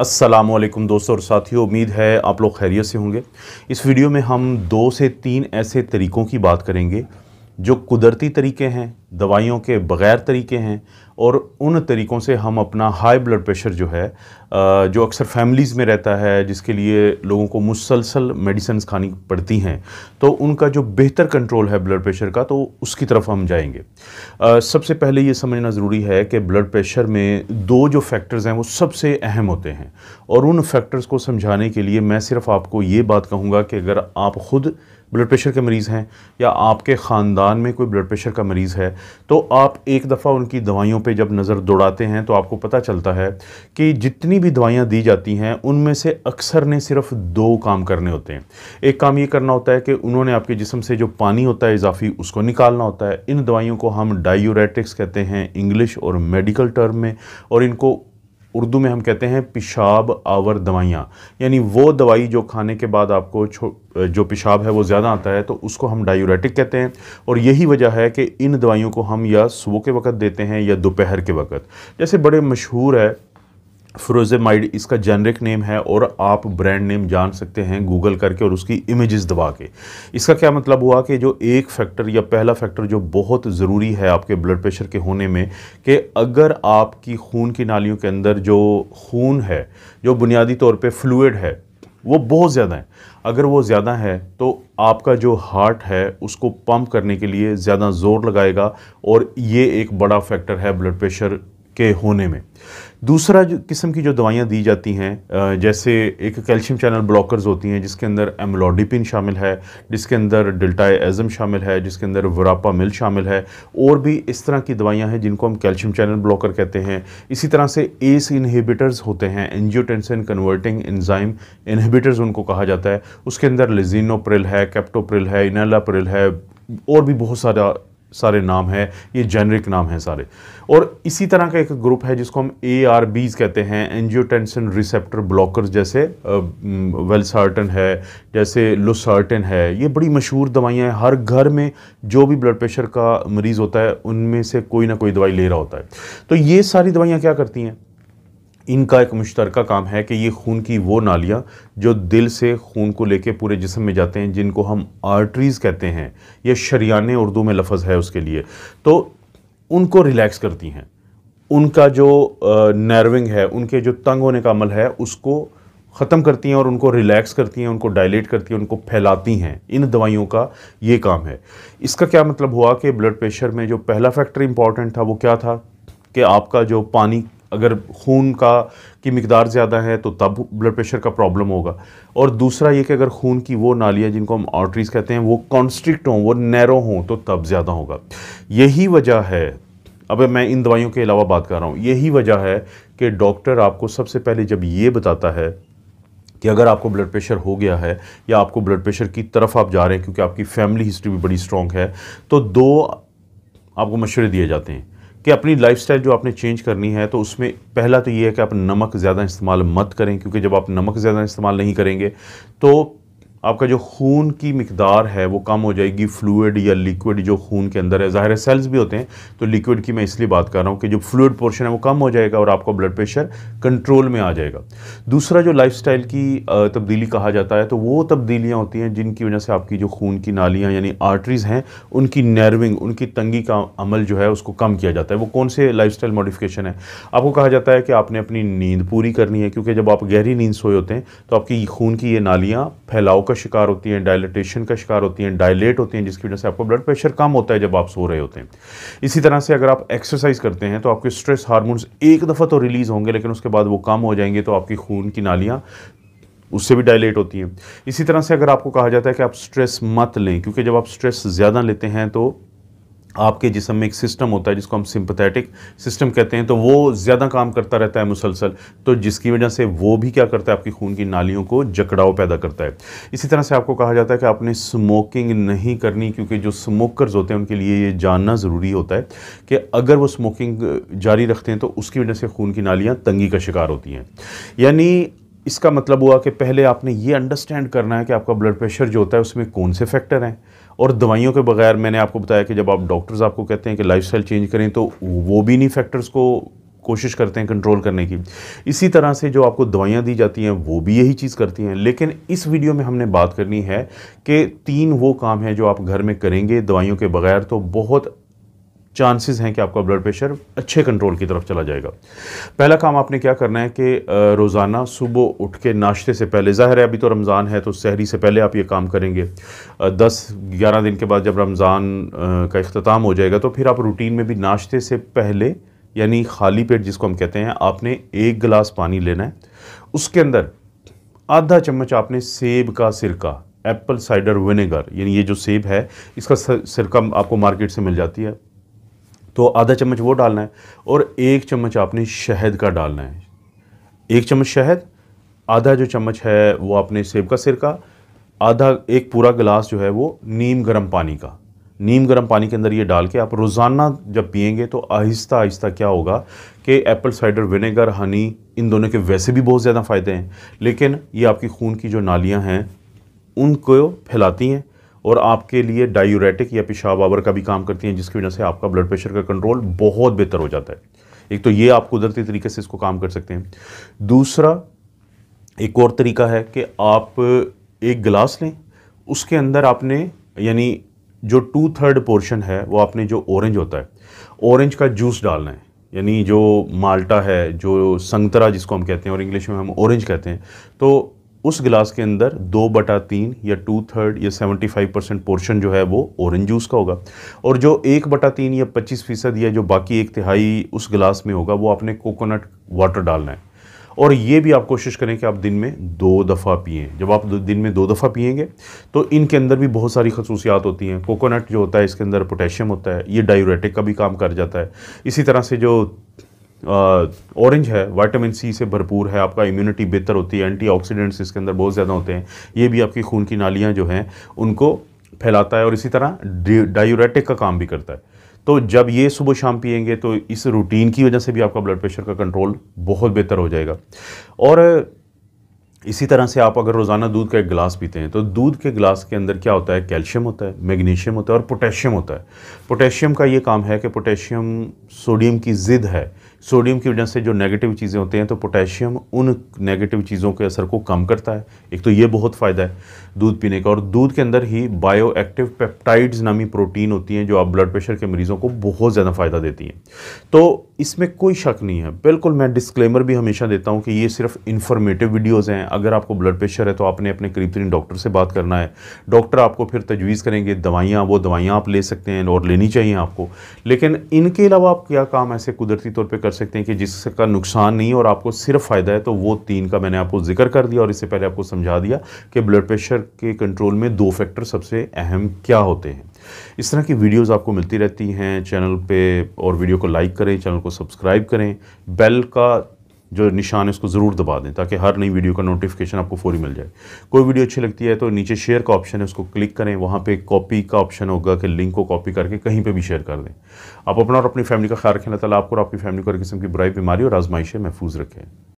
असलम दोस्तों और साथियों उम्मीद है आप लोग खैरियत से होंगे इस वीडियो में हम दो से तीन ऐसे तरीक़ों की बात करेंगे जो कुदरती तरीके हैं दवाइयों के बग़ैर तरीके हैं और उन तरीक़ों से हम अपना हाई ब्लड प्रेशर जो है जो अक्सर फैमिलीज़ में रहता है जिसके लिए लोगों को मुसलसल मेडिसिन खानी पड़ती हैं तो उनका जो बेहतर कंट्रोल है ब्लड प्रेशर का तो उसकी तरफ हम जाएंगे सबसे पहले ये समझना ज़रूरी है कि ब्लड प्रेशर में दो जो फैक्टर्स हैं वो सबसे अहम होते हैं और उन फैक्टर्स को समझाने के लिए मैं सिर्फ़ आपको ये बात कहूँगा कि अगर आप ख़ुद ब्लड प्रेशर के मरीज़ हैं या आपके ख़ानदान में कोई ब्लड प्रेशर का मरीज़ है तो आप एक दफ़ा उनकी दवाइयों पे जब नज़र दौड़ाते हैं तो आपको पता चलता है कि जितनी भी दवाइयाँ दी जाती हैं उनमें से अक्सर ने सिर्फ दो काम करने होते हैं एक काम ये करना होता है कि उन्होंने आपके जिसम से जो पानी होता है इजाफी उसको निकालना होता है इन दवाइयों को हम डायूरेटिक्स कहते हैं इंग्लिश और मेडिकल टर्म में और इनको उर्दू में हम कहते हैं पेशाब आवर दवाइयाँ यानी वो दवाई जो खाने के बाद आपको जो पेशाब है वो ज़्यादा आता है तो उसको हम डायूरेटिक कहते हैं और यही वजह है कि इन दवाइयों को हम या सुबह के वक्त देते हैं या दोपहर के वक्त जैसे बड़े मशहूर है फ्रोजेमाइड इसका जेनरिक नेम है और आप ब्रांड नेम जान सकते हैं गूगल करके और उसकी इमेजेस दबा के इसका क्या मतलब हुआ कि जो एक फैक्टर या पहला फैक्टर जो बहुत ज़रूरी है आपके ब्लड प्रेशर के होने में कि अगर आपकी खून की नालियों के अंदर जो खून है जो बुनियादी तौर पे फ्लूड है वो बहुत ज़्यादा है अगर वो ज़्यादा है तो आपका जो हार्ट है उसको पम्प करने के लिए ज़्यादा ज़ोर लगाएगा और ये एक बड़ा फैक्टर है ब्लड प्रेशर के होने में दूसरा जो किस्म की जो दवाइयाँ दी जाती हैं जैसे एक कैल्शियम चैनल ब्लॉकर्स होती हैं जिसके अंदर एमलोडिपिन शामिल है जिसके अंदर डिल्टा एज़म शामिल है जिसके अंदर वरापा मिल शामिल है और भी इस तरह की दवाइयाँ हैं जिनको हम कैल्शियम चैनल ब्लॉकर कहते हैं इसी तरह से एस इन्हीबिटर्स होते हैं एनजियोटेंसन कन्वर्टिंग एनजाइम इन्हीबिटर्स उनको कहा जाता है उसके अंदर लिजिनोप्रिल है कैप्टोप्रिल है इनालाप्रिल है और भी बहुत सारा सारे नाम है ये जेनरिक नाम है सारे और इसी तरह का एक ग्रुप है जिसको हम ए आर बीज कहते हैं एनजियोटेंसन रिसेप्टर ब्लॉकर्स जैसे वेलसार्टन है जैसे लुसार्टन है ये बड़ी मशहूर दवाइयाँ हैं हर घर में जो भी ब्लड प्रेशर का मरीज़ होता है उनमें से कोई ना कोई दवाई ले रहा होता है तो ये सारी दवाइयाँ क्या करती हैं इनका एक मुश्तर काम है कि ये खून की वो नालियाँ जो दिल से खून को लेके पूरे जिसम में जाते हैं जिनको हम आर्टरीज़ कहते हैं या शरियाने उर्दू में लफज है उसके लिए तो उनको रिलैक्स करती हैं उनका जो नर्विंग है उनके जो तंग होने का अमल है उसको ख़त्म करती हैं और उनको रिलैक्स करती हैं उनको डायलेट करती हैं उनको फैलाती हैं इन दवाइयों का ये काम है इसका क्या मतलब हुआ कि ब्लड प्रेशर में जो पहला फैक्टर इम्पॉर्टेंट था वो क्या था कि आपका जो पानी अगर खून का की मकदार ज़्यादा है तो तब ब्लड प्रेशर का प्रॉब्लम होगा और दूसरा ये कि अगर खून की वो नालियाँ जिनको हम आर्टरीज़ कहते हैं वो कॉन्स्ट्रिक्ट हों वो नैरो हों तो तब ज़्यादा होगा यही वजह है अब मैं इन दवाइयों के अलावा बात कर रहा हूँ यही वजह है कि डॉक्टर आपको सबसे पहले जब ये बताता है कि अगर आपको ब्लड प्रेशर हो गया है या आपको ब्लड प्रेशर की तरफ आप जा रहे हैं क्योंकि आपकी फैमिली हिस्ट्री भी बड़ी स्ट्रॉन्ग है तो दो आपको मशवरे दिए जाते हैं कि अपनी लाइफस्टाइल जो आपने चेंज करनी है तो उसमें पहला तो ये है कि आप नमक ज़्यादा इस्तेमाल मत करें क्योंकि जब आप नमक ज़्यादा इस्तेमाल नहीं करेंगे तो आपका जो खून की मकदार है वो कम हो जाएगी फ्लूड या लिक्विड जो खून के अंदर है ज़ाहिर सेल्स भी होते हैं तो लिक्विड की मैं इसलिए बात कर रहा हूँ कि जो फ्लूड पोर्शन है वो कम हो जाएगा और आपका ब्लड प्रेशर कंट्रोल में आ जाएगा दूसरा जो स्टाइल की तब्दीली कहा जाता है तो वो तब्दीलियाँ होती हैं जिनकी वजह से आपकी जो खून की नालियाँ यानी आर्टरीज़ हैं उनकी नर्विंग उनकी तंगी का अमल जो है उसको कम किया जाता है वो कौन से लाइफ स्टाइल मॉडिफिकेशन है आपको कहा जाता है कि आपने अपनी नींद पूरी करनी है क्योंकि जब आप गहरी नींद सोए होते हैं तो आपकी खून की ये नालियाँ फैलाओ का शिकार होती हैं डायलिटेशन का शिकार होती हैं डायलेट होती हैं जिसकी वजह से आपका ब्लड प्रेशर कम होता है जब आप सो रहे होते हैं इसी तरह से अगर आप एक्सरसाइज करते हैं तो आपके स्ट्रेस हारमोन्स एक दफ़ा तो रिलीज़ होंगे लेकिन उसके बाद वो कम हो जाएंगे तो आपकी खून की नालियाँ उससे भी डायलेट होती हैं इसी तरह से अगर आपको कहा जाता है कि आप स्ट्रेस मत लें क्योंकि जब आप स्ट्रेस ज़्यादा लेते हैं तो आपके जिसम में एक सिस्टम होता है जिसको हम सिंपथेटिक सिस्टम कहते हैं तो वो ज़्यादा काम करता रहता है मुसलसल तो जिसकी वजह से वो भी क्या करता है आपकी खून की नालियों को जकड़ाव पैदा करता है इसी तरह से आपको कहा जाता है कि आपने स्मोकिंग नहीं करनी क्योंकि जो स्मोकर्स होते हैं उनके लिए ये जानना ज़रूरी होता है कि अगर वो स्मोकिंग जारी रखते हैं तो उसकी वजह से खून की नालियाँ तंगी का शिकार होती हैं यानी इसका मतलब हुआ कि पहले आपने ये अंडरस्टैंड करना है कि आपका ब्लड प्रेशर जो होता है उसमें कौन से फैक्टर हैं और दवाइयों के बगैर मैंने आपको बताया कि जब आप डॉक्टर्स आपको कहते हैं कि लाइफ चेंज करें तो वो भी नहीं फैक्टर्स को कोशिश करते हैं कंट्रोल करने की इसी तरह से जो आपको दवाइयाँ दी जाती हैं वो भी यही चीज़ करती हैं लेकिन इस वीडियो में हमने बात करनी है कि तीन वो काम हैं जो आप घर में करेंगे दवाइयों के बगैर तो बहुत चांसेस हैं कि आपका ब्लड प्रेशर अच्छे कंट्रोल की तरफ चला जाएगा पहला काम आपने क्या करना है कि रोज़ाना सुबह उठ के नाश्ते से पहले ज़ाहिर है अभी तो रमज़ान है तो सहरी से पहले आप ये काम करेंगे दस ग्यारह दिन के बाद जब रमज़ान का अख्ताम हो जाएगा तो फिर आप रूटीन में भी नाश्ते से पहले यानी खाली पेट जिसको हम कहते हैं आपने एक गिलास पानी लेना है उसके अंदर आधा चम्मच आपने सेब का सिरका एप्पल साइडर विनेगर यानी ये जो सेब है इसका सिरका आपको मार्केट से मिल जाती है तो आधा चम्मच वो डालना है और एक चम्मच आपने शहद का डालना है एक चम्मच शहद आधा जो चम्मच है वो आपने सेब का सिरका आधा एक पूरा गिलास जो है वो नीम गर्म पानी का नीम गर्म पानी के अंदर ये डाल के आप रोज़ाना जब पियेंगे तो आहिस्ता आहिस्ता क्या होगा कि एप्पल साइडर विनेगर हनी इन दोनों के वैसे भी बहुत ज़्यादा फ़ायदे हैं लेकिन ये आपकी खून की जो नालियाँ हैं उनको फैलाती हैं और आपके लिए डायूरेटिक या पेशाब आवर का भी काम करती हैं जिसकी वजह से आपका ब्लड प्रेशर का कंट्रोल बहुत बेहतर हो जाता है एक तो ये आप कुदरती तरीके से इसको काम कर सकते हैं दूसरा एक और तरीका है कि आप एक गिलास लें उसके अंदर आपने यानी जो टू थर्ड पोर्शन है वो आपने जो ऑरेंज होता है ऑरेंज का जूस डालना है यानी जो माल्टा है जो संतरा जिसको हम कहते हैं और इंग्लिश में हम ऑरेंज कहते हैं तो उस गिलास के अंदर दो बटा तीन या टू थर्ड या सेवेंटी फाइव परसेंट पोर्शन जो है वो ऑरेंज जूस का होगा और जो एक बटा तीन या पच्चीस फ़ीसद या जो बाकी एक तिहाई उस गिलास में होगा वो आपने कोकोनट वाटर डालना है और ये भी आप कोशिश करें कि आप दिन में दो दफ़ा पिएँ जब आप दिन में दो दफ़ा पियेंगे तो इनके अंदर भी बहुत सारी खसूसियात होती हैं कोकोनट जो होता है इसके अंदर पोटेशियम होता है ये डायोरेटिक का भी काम कर जाता है इसी तरह से जो ऑरेंज है वाइटामिन सी से भरपूर है आपका इम्यूनिटी बेहतर होती है एंटीऑक्सीडेंट्स इसके अंदर बहुत ज़्यादा होते हैं ये भी आपकी खून की नालियाँ जो हैं उनको फैलाता है और इसी तरह डायूरेटिक का काम भी करता है तो जब ये सुबह शाम पियेंगे तो इस रूटीन की वजह से भी आपका ब्लड प्रेशर का कंट्रोल बहुत बेहतर हो जाएगा और इसी तरह से आप अगर रोज़ाना दूध का एक गिलास पीते हैं तो दूध के गिलास के अंदर क्या होता है कैल्शियम होता है मैग्नीशियम होता है और पोटेशियम होता है पोटेशियम का ये काम है कि पोटेशियम सोडियम की ज़िद है सोडियम की वजह से जो नेगेटिव चीज़ें होती हैं तो पोटेशियम उन नेगेटिव चीज़ों के असर को कम करता है एक तो ये बहुत फ़ायदा है दूध पीने का और दूध के अंदर ही बायो एक्टिव पेप्टाइड्स नामी प्रोटीन होती हैं जो आप ब्लड प्रेशर के मरीज़ों को बहुत ज़्यादा फ़ायदा देती हैं तो इसमें कोई शक नहीं है बिल्कुल मैं डिस्क्लेमर भी हमेशा देता हूँ कि ये सिर्फ इन्फॉर्मेटिव वीडियोस हैं अगर आपको ब्लड प्रेशर है तो आपने अपने करीब तरीन डॉक्टर से बात करना है डॉक्टर आपको फिर तजवीज़ करेंगे दवाइयाँ वो दवाइयाँ आप ले सकते हैं और लेनी चाहिए आपको लेकिन इनके अलावा आप क्या काम ऐसे कुदरती तौर पर कर सकते हैं कि जिसका नुकसान नहीं और आपको सिर्फ फ़ायदा है तो वो तीन का मैंने आपको जिक्र कर दिया और इससे पहले आपको समझा दिया कि ब्लड प्रेशर के कंट्रोल में दो फैक्टर सबसे अहम क्या होते हैं इस तरह की वीडियोस आपको मिलती रहती हैं चैनल पे और वीडियो को लाइक करें चैनल को सब्सक्राइब करें बेल का जो निशान है उसको ज़रूर दबा दें ताकि हर नई वीडियो का नोटिफिकेशन आपको फौरी मिल जाए कोई वीडियो अच्छी लगती है तो नीचे शेयर का ऑप्शन है उसको क्लिक करें वहाँ पे कॉपी का ऑप्शन होगा कि लिंक को कॉपी करके कहीं पे भी शेयर कर दें आप अपना और अपनी फैमिली का ख्याल रखें अल्लाह ताला आपको और आपकी फैमिली को हर किस्म की बुराई बीमारी और आजमाइशें महफूज रखें